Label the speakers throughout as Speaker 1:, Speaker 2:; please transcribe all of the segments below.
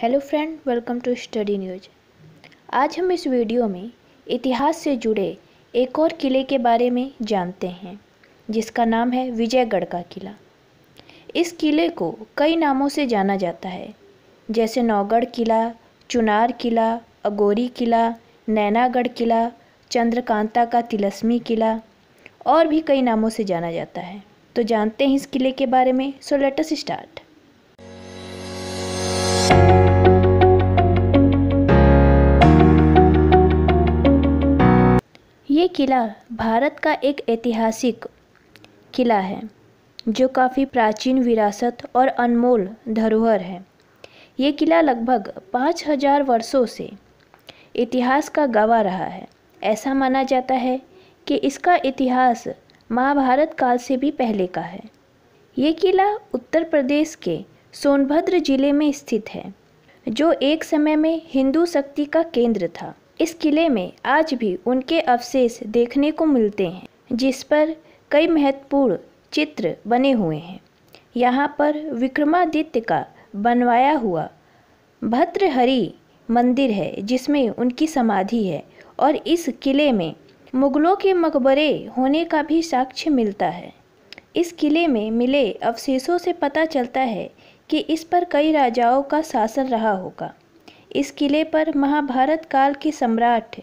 Speaker 1: hello friend welcome to study news आज हम इस वीडियो में इतिहास से जुड़े एक और किले के बारे में जानते हैं जिसका नाम है विजयगढ़ का किला इस किले को कई नामों से जाना जाता है जैसे नौगढ़ किला चुनार किला अगोरी किला नैनागढ़ किला चंद्रकांता का तिलस्मी किला और भी कई नामों से जाना जाता है तो जानते हैं इस किले के बारे में सो लेटस स्टार्ट किला भारत का एक ऐतिहासिक किला है जो काफ़ी प्राचीन विरासत और अनमोल धरोहर है ये किला लगभग पाँच हजार वर्षों से इतिहास का गवाह रहा है ऐसा माना जाता है कि इसका इतिहास महाभारत काल से भी पहले का है ये किला उत्तर प्रदेश के सोनभद्र जिले में स्थित है जो एक समय में हिंदू शक्ति का केंद्र था इस किले में आज भी उनके अवशेष देखने को मिलते हैं जिस पर कई महत्वपूर्ण चित्र बने हुए हैं यहाँ पर विक्रमादित्य का बनवाया हुआ भद्रहरि मंदिर है जिसमें उनकी समाधि है और इस किले में मुगलों के मकबरे होने का भी साक्ष्य मिलता है इस किले में मिले अवशेषों से पता चलता है कि इस पर कई राजाओं का शासन रहा होगा इस किले पर महाभारत काल के सम्राट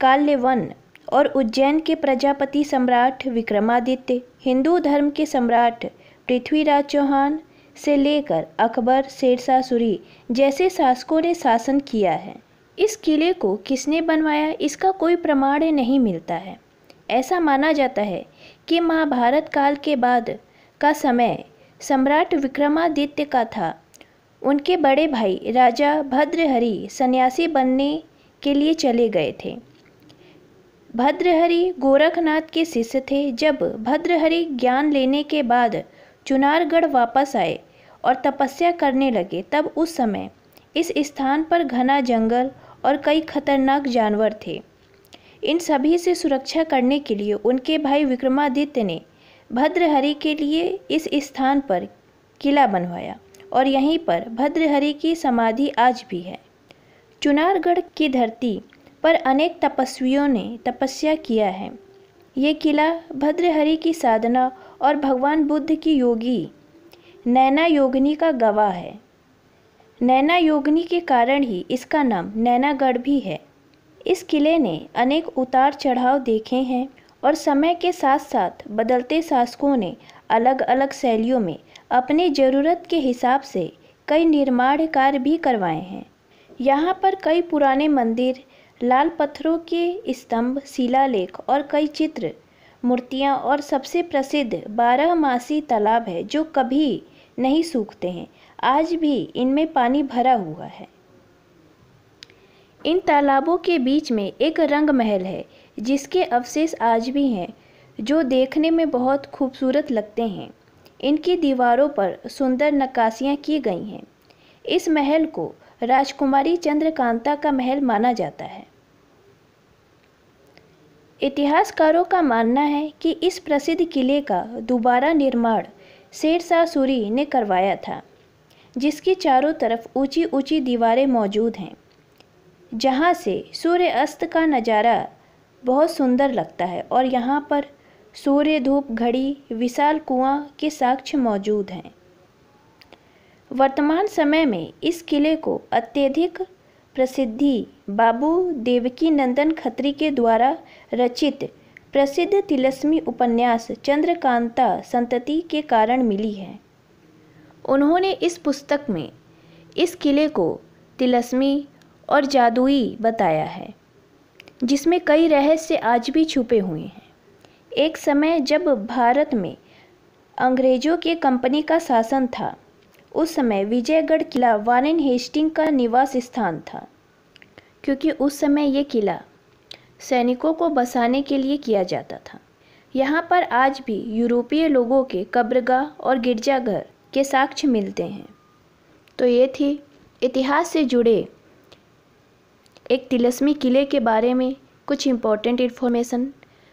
Speaker 1: काल्यवन और उज्जैन के प्रजापति सम्राट विक्रमादित्य हिंदू धर्म के सम्राट पृथ्वीराज चौहान से लेकर अकबर शेरशाह सूरी जैसे शासकों ने शासन किया है इस किले को किसने बनवाया इसका कोई प्रमाण नहीं मिलता है ऐसा माना जाता है कि महाभारत काल के बाद का समय सम्राट विक्रमादित्य का था उनके बड़े भाई राजा भद्रहरि सन्यासी बनने के लिए चले गए थे भद्रहरि गोरखनाथ के शिष्य थे जब भद्रहरि ज्ञान लेने के बाद चुनारगढ़ वापस आए और तपस्या करने लगे तब उस समय इस स्थान पर घना जंगल और कई खतरनाक जानवर थे इन सभी से सुरक्षा करने के लिए उनके भाई विक्रमादित्य ने भद्रहरि के लिए इस स्थान पर किला बनवाया और यहीं पर भद्रहरि की समाधि आज भी है चुनारगढ़ की धरती पर अनेक तपस्वियों ने तपस्या किया है ये किला भद्रहरि की साधना और भगवान बुद्ध की योगी नैना योगिनी का गवाह है नैना योगिनी के कारण ही इसका नाम नैनागढ़ भी है इस किले ने अनेक उतार चढ़ाव देखे हैं और समय के साथ साथ बदलते शासकों ने अलग अलग शैलियों में अपनी ज़रूरत के हिसाब से कई निर्माण कार्य भी करवाए हैं यहाँ पर कई पुराने मंदिर लाल पत्थरों के स्तंभ शिलालेख और कई चित्र मूर्तियाँ और सबसे प्रसिद्ध बारहमासी तालाब है जो कभी नहीं सूखते हैं आज भी इनमें पानी भरा हुआ है इन तालाबों के बीच में एक रंग महल है जिसके अवशेष आज भी हैं जो देखने में बहुत खूबसूरत लगते हैं इनकी दीवारों पर सुंदर नक्काशियाँ की गई हैं इस महल को राजकुमारी चंद्रकांता का महल माना जाता है इतिहासकारों का मानना है कि इस प्रसिद्ध किले का दोबारा निर्माण शेरशाह सूरी ने करवाया था जिसकी चारों तरफ ऊंची ऊंची दीवारें मौजूद हैं जहाँ से सूर्य अस्त का नज़ारा बहुत सुंदर लगता है और यहाँ पर सूर्य धूप घड़ी विशाल कुआं के साक्ष्य मौजूद हैं वर्तमान समय में इस किले को अत्यधिक प्रसिद्धि बाबू देवकी नंदन खत्री के द्वारा रचित प्रसिद्ध तिलस्मी उपन्यास चंद्रकांता संतति के कारण मिली है उन्होंने इस पुस्तक में इस किले को तिलस्मी और जादुई बताया है जिसमें कई रहस्य आज भी छुपे हुए हैं एक समय जब भारत में अंग्रेजों की कंपनी का शासन था उस समय विजयगढ़ किला वारेन हेस्टिंग का निवास स्थान था क्योंकि उस समय ये किला सैनिकों को बसाने के लिए किया जाता था यहाँ पर आज भी यूरोपीय लोगों के कब्रगाह और गिरजाघर के साक्ष्य मिलते हैं तो ये थी इतिहास से जुड़े एक तिलस्मी किले के बारे में कुछ इम्पोर्टेंट इन्फॉर्मेशन